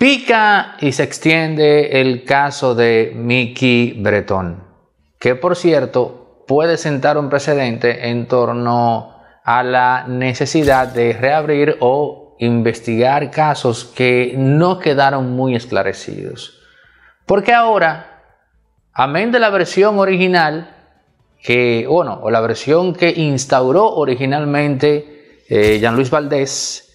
pica y se extiende el caso de Mickey Bretón, que por cierto puede sentar un precedente en torno a la necesidad de reabrir o investigar casos que no quedaron muy esclarecidos. Porque ahora, amén de la versión original, que, bueno, o la versión que instauró originalmente eh, Jean-Luis Valdés,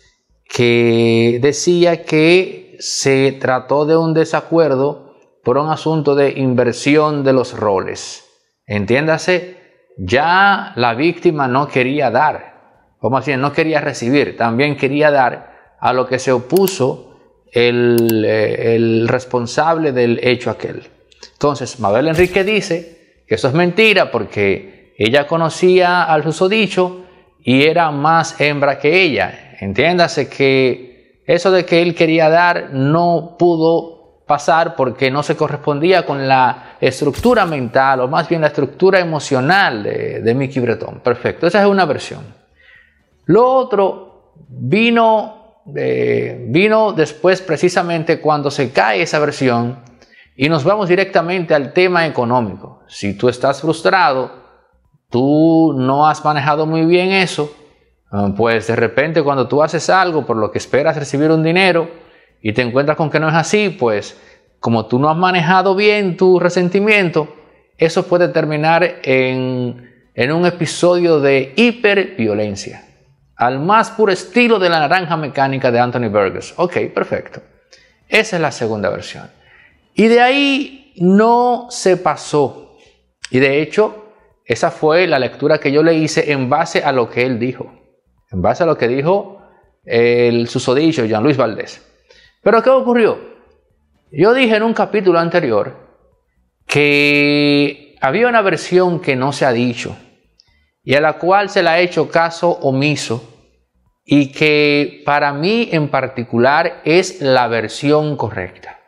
que decía que se trató de un desacuerdo por un asunto de inversión de los roles. Entiéndase, ya la víctima no quería dar, como así, no quería recibir, también quería dar a lo que se opuso el, eh, el responsable del hecho aquel. Entonces, Mabel Enrique dice que eso es mentira porque ella conocía al susodicho y era más hembra que ella. Entiéndase que eso de que él quería dar no pudo pasar porque no se correspondía con la estructura mental o más bien la estructura emocional de, Mickey Breton. Perfecto, esa es una versión. Lo otro vino, vino después precisamente cuando se cae esa versión y nos vamos directamente al tema económico. Si tú estás frustrado, tú no has manejado muy bien eso, Ah, pues de repente cuando tú haces algo por lo que esperas recibir un dinero y te encuentras con que no es así, pues como tú no has manejado bien tu resentimiento, eso puede terminar en, un episodio de hiperviolencia. Al más puro estilo de la naranja mecánica de Anthony Burgess. Ok, perfecto. Esa es la segunda versión. Y de ahí no se pasó. Y de hecho, esa fue la lectura que yo le hice en base a lo que él dijo en base a lo que dijo el susodicho Jean Luis Valdés. Pero ¿qué ocurrió? Yo dije en un capítulo anterior que había una versión que no se ha dicho y a la cual se le ha hecho caso omiso y que para mí en particular es la versión correcta.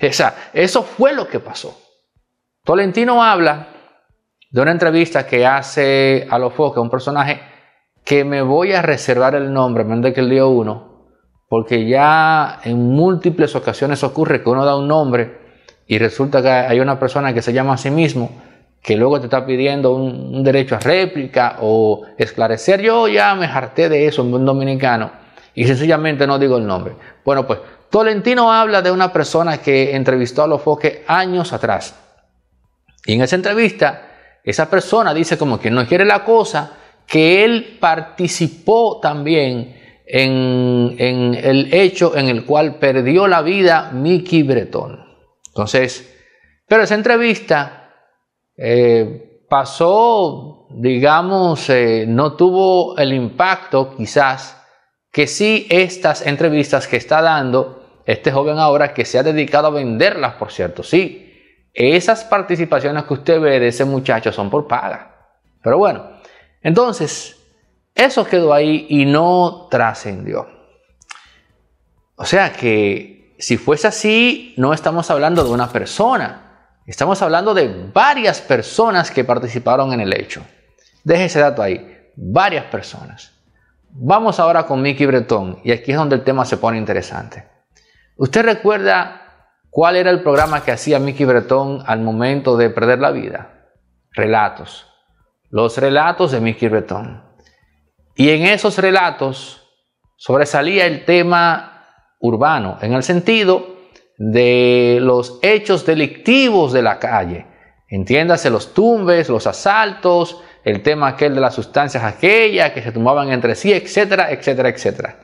Esa, eso fue lo que pasó. Tolentino habla de una entrevista que hace a los focos un personaje que me voy a reservar el nombre, menos que el día uno, porque ya en múltiples ocasiones ocurre que uno da un nombre y resulta que hay una persona que se llama a sí mismo, que luego te está pidiendo un, derecho a réplica o esclarecer. Yo ya me harté de eso en un dominicano y sencillamente no digo el nombre. Bueno, pues Tolentino habla de una persona que entrevistó a los Foque años atrás. Y en esa entrevista, esa persona dice como que no quiere la cosa, que él participó también en, el hecho en el cual perdió la vida Mickey Breton. Entonces, pero esa entrevista eh, pasó, digamos, eh, no tuvo el impacto quizás que sí estas entrevistas que está dando este joven ahora que se ha dedicado a venderlas, por cierto, sí. Esas participaciones que usted ve de ese muchacho son por paga. Pero bueno, entonces, eso quedó ahí y no trascendió. O sea que si fuese así, no estamos hablando de una persona, estamos hablando de varias personas que participaron en el hecho. Deje ese dato ahí, varias personas. Vamos ahora con Mickey Breton y aquí es donde el tema se pone interesante. ¿Usted recuerda cuál era el programa que hacía Mickey Breton al momento de perder la vida? Relatos los relatos de Mickey Breton. Y en esos relatos sobresalía el tema urbano, en el sentido de los hechos delictivos de la calle. Entiéndase los tumbes, los asaltos, el tema aquel de las sustancias aquellas que se tomaban entre sí, etcétera, etcétera, etcétera.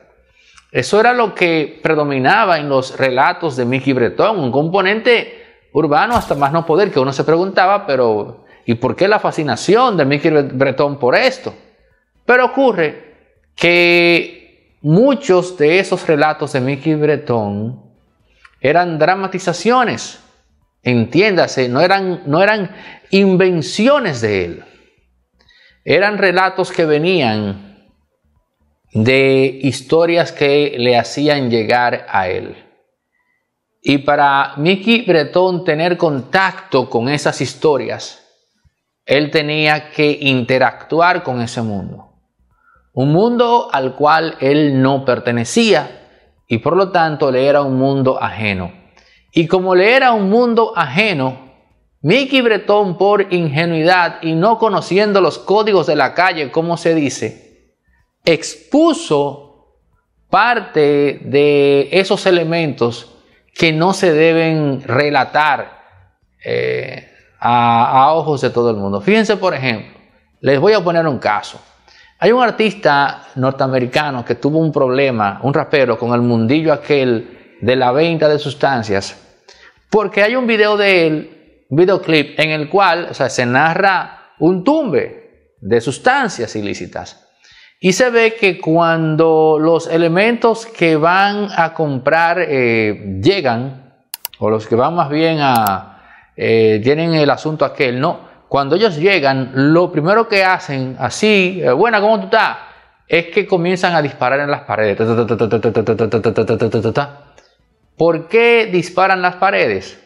Eso era lo que predominaba en los relatos de Mickey Breton, un componente urbano hasta más no poder, que uno se preguntaba, pero ¿Y por qué la fascinación de Mickey Breton por esto? Pero ocurre que muchos de esos relatos de Mickey Breton eran dramatizaciones, entiéndase, no eran, no eran invenciones de él. Eran relatos que venían de historias que le hacían llegar a él. Y para Mickey Breton tener contacto con esas historias, él tenía que interactuar con ese mundo. Un mundo al cual él no pertenecía y por lo tanto le era un mundo ajeno. Y como le era un mundo ajeno, Mickey Bretón por ingenuidad y no conociendo los códigos de la calle, como se dice, expuso parte de esos elementos que no se deben relatar eh, a, ojos de todo el mundo. Fíjense, por ejemplo, les voy a poner un caso. Hay un artista norteamericano que tuvo un problema, un rapero, con el mundillo aquel de la venta de sustancias, porque hay un video de él, un videoclip, en el cual se narra un tumbe de sustancias ilícitas. Y se ve que cuando los elementos que van a comprar eh, llegan, o los que van más bien a, tienen el asunto aquel, no. Cuando ellos llegan, lo primero que hacen, así, buena, ¿cómo tú estás? Es que comienzan a disparar en las paredes. ¿Por qué disparan las paredes?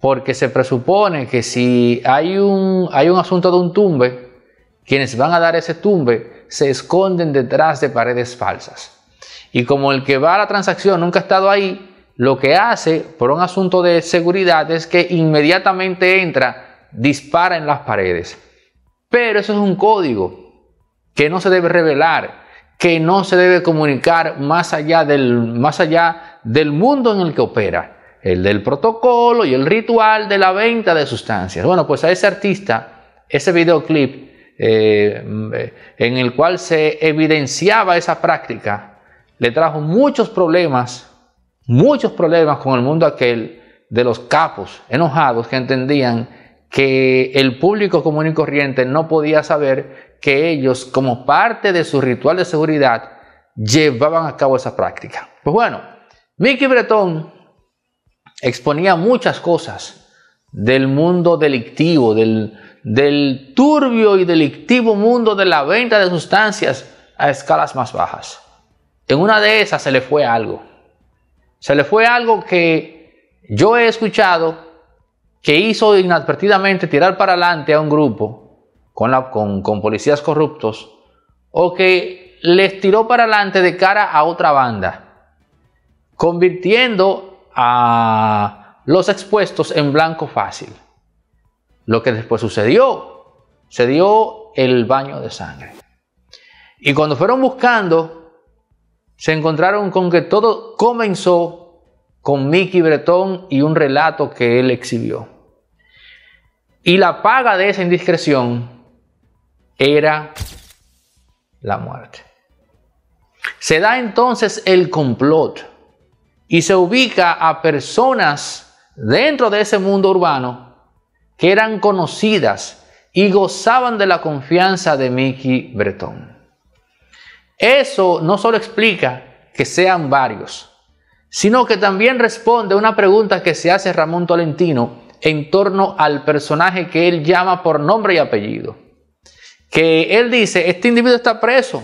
Porque se presupone que si hay un, hay un asunto de un tumbe, quienes van a dar ese tumbe se esconden detrás de paredes falsas. Y como el que va a la transacción nunca ha estado ahí, lo que hace por un asunto de seguridad es que inmediatamente entra, dispara en las paredes. Pero eso es un código que no se debe revelar, que no se debe comunicar más allá del, más allá del mundo en el que opera, el del protocolo y el ritual de la venta de sustancias. Bueno, pues a ese artista, ese videoclip eh, en el cual se evidenciaba esa práctica, le trajo muchos problemas muchos problemas con el mundo aquel de los capos enojados que entendían que el público común y corriente no podía saber que ellos, como parte de su ritual de seguridad, llevaban a cabo esa práctica. Pues bueno, Mickey Breton exponía muchas cosas del mundo delictivo, del, del turbio y delictivo mundo de la venta de sustancias a escalas más bajas. En una de esas se le fue algo se le fue algo que yo he escuchado que hizo inadvertidamente tirar para adelante a un grupo con, policías corruptos o que les tiró para adelante de cara a otra banda, convirtiendo a los expuestos en blanco fácil. Lo que después sucedió, se dio el baño de sangre. Y cuando fueron buscando se encontraron con que todo comenzó con Mickey Bretón y un relato que él exhibió. Y la paga de esa indiscreción era la muerte. Se da entonces el complot y se ubica a personas dentro de ese mundo urbano que eran conocidas y gozaban de la confianza de Mickey Bretón. Eso no solo explica que sean varios, sino que también responde a una pregunta que se hace Ramón Tolentino en torno al personaje que él llama por nombre y apellido. Que él dice, este individuo está preso,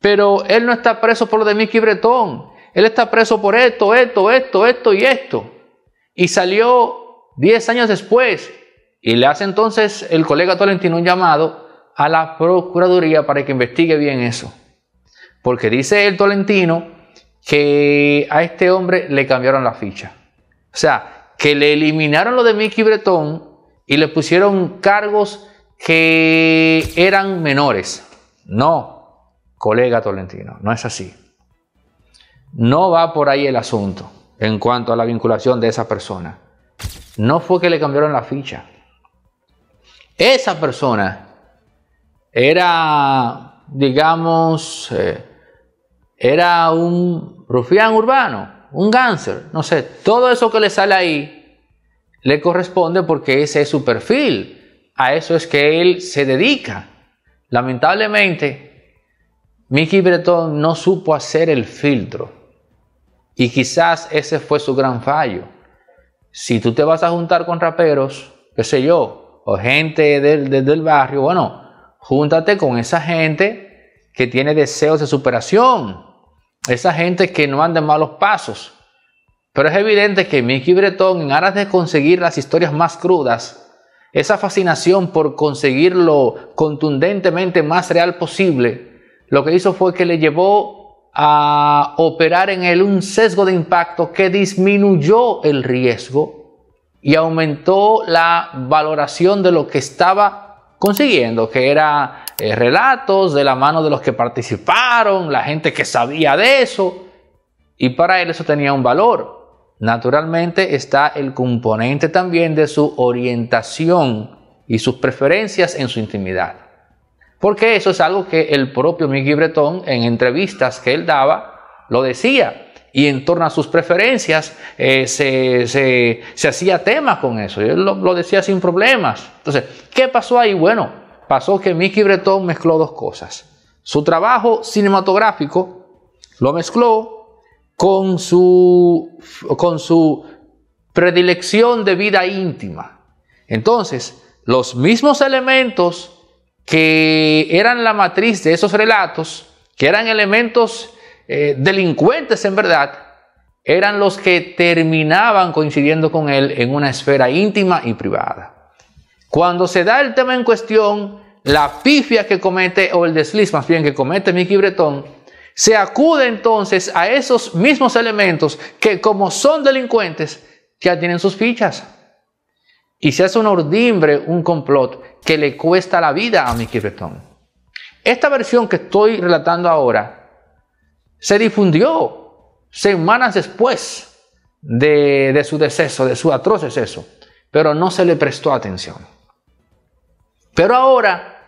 pero él no está preso por lo de Mickey Bretón, él está preso por esto, esto, esto, esto y esto. Y salió 10 años después y le hace entonces el colega Tolentino un llamado a la Procuraduría para que investigue bien eso. Porque dice el Tolentino que a este hombre le cambiaron la ficha. O sea, que le eliminaron lo de Mickey Bretón y le pusieron cargos que eran menores. No, colega Tolentino, no es así. No va por ahí el asunto en cuanto a la vinculación de esa persona. No fue que le cambiaron la ficha. Esa persona era, digamos, eh, era un rufián urbano, un gánster, no sé, todo eso que le sale ahí le corresponde porque ese es su perfil, a eso es que él se dedica. Lamentablemente, Mickey Breton no supo hacer el filtro y quizás ese fue su gran fallo. Si tú te vas a juntar con raperos, qué sé yo, o gente del, del barrio, bueno, júntate con esa gente que tiene deseos de superación, esa gente que no anda en malos pasos. Pero es evidente que Mickey Breton, en aras de conseguir las historias más crudas, esa fascinación por conseguir lo contundentemente más real posible, lo que hizo fue que le llevó a operar en él un sesgo de impacto que disminuyó el riesgo y aumentó la valoración de lo que estaba consiguiendo, que era eh, relatos de la mano de los que participaron, la gente que sabía de eso, y para él eso tenía un valor. Naturalmente está el componente también de su orientación y sus preferencias en su intimidad. Porque eso es algo que el propio Miguel Breton en entrevistas que él daba lo decía y en torno a sus preferencias eh, se, hacía tema con eso. Él lo, lo decía sin problemas. Entonces, ¿qué pasó ahí? Bueno, pasó que Mickey Breton mezcló dos cosas. Su trabajo cinematográfico lo mezcló con su, con su predilección de vida íntima. Entonces, los mismos elementos que eran la matriz de esos relatos, que eran elementos eh, delincuentes en verdad, eran los que terminaban coincidiendo con él en una esfera íntima y privada. Cuando se da el tema en cuestión, la pifia que comete, o el desliz más bien que comete Mickey Breton, se acude entonces a esos mismos elementos que como son delincuentes, ya tienen sus fichas. Y se hace un ordimbre, un complot que le cuesta la vida a Mickey Breton. Esta versión que estoy relatando ahora se difundió semanas después de, de su deceso, de su atroz deceso, pero no se le prestó atención. Pero ahora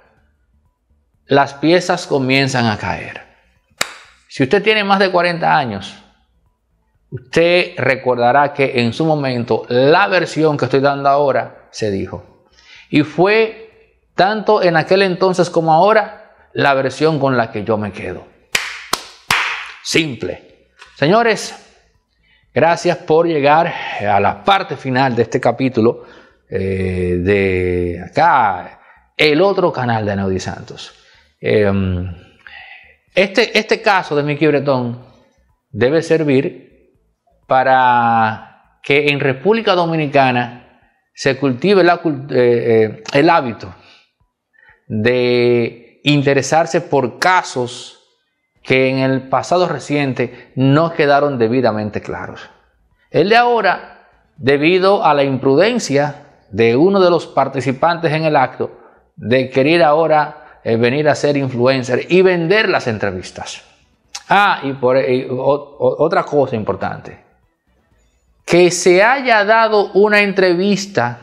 las piezas comienzan a caer. Si usted tiene más de 40 años, usted recordará que en su momento la versión que estoy dando ahora se dijo. Y fue tanto en aquel entonces como ahora la versión con la que yo me quedo. Simple. Señores, gracias por llegar a la parte final de este capítulo eh, de acá el otro canal de Neudi Santos. Em, este, este caso de mi Bretón debe servir para que en República Dominicana se cultive eh, eh, el hábito de interesarse por casos que en el pasado reciente no quedaron debidamente claros. El de ahora, debido a la imprudencia de uno de los participantes en el acto, de querer ahora eh, venir a ser influencer y vender las entrevistas. Ah, y, por, otra cosa importante, que se haya dado una entrevista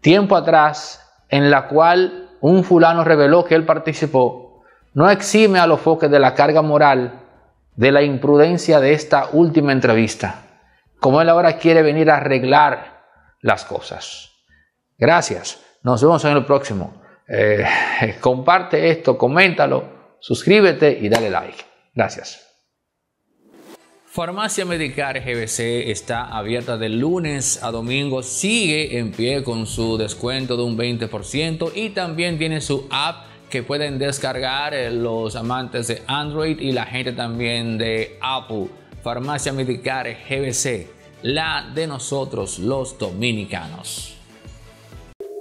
tiempo atrás en la cual un fulano reveló que él participó, no exime a los foques de la carga moral de la imprudencia de esta última entrevista, como él ahora quiere venir a arreglar las cosas. Gracias. Nos vemos en el próximo. Eh, comparte esto, coméntalo, suscríbete y dale like. Gracias. Farmacia Medicar GBC está abierta de lunes a domingo, sigue en pie con su descuento de un 20% y también tiene su app que pueden descargar eh, los amantes de Android y la gente también de Apple. Farmacia Medicar GBC, la de nosotros los dominicanos.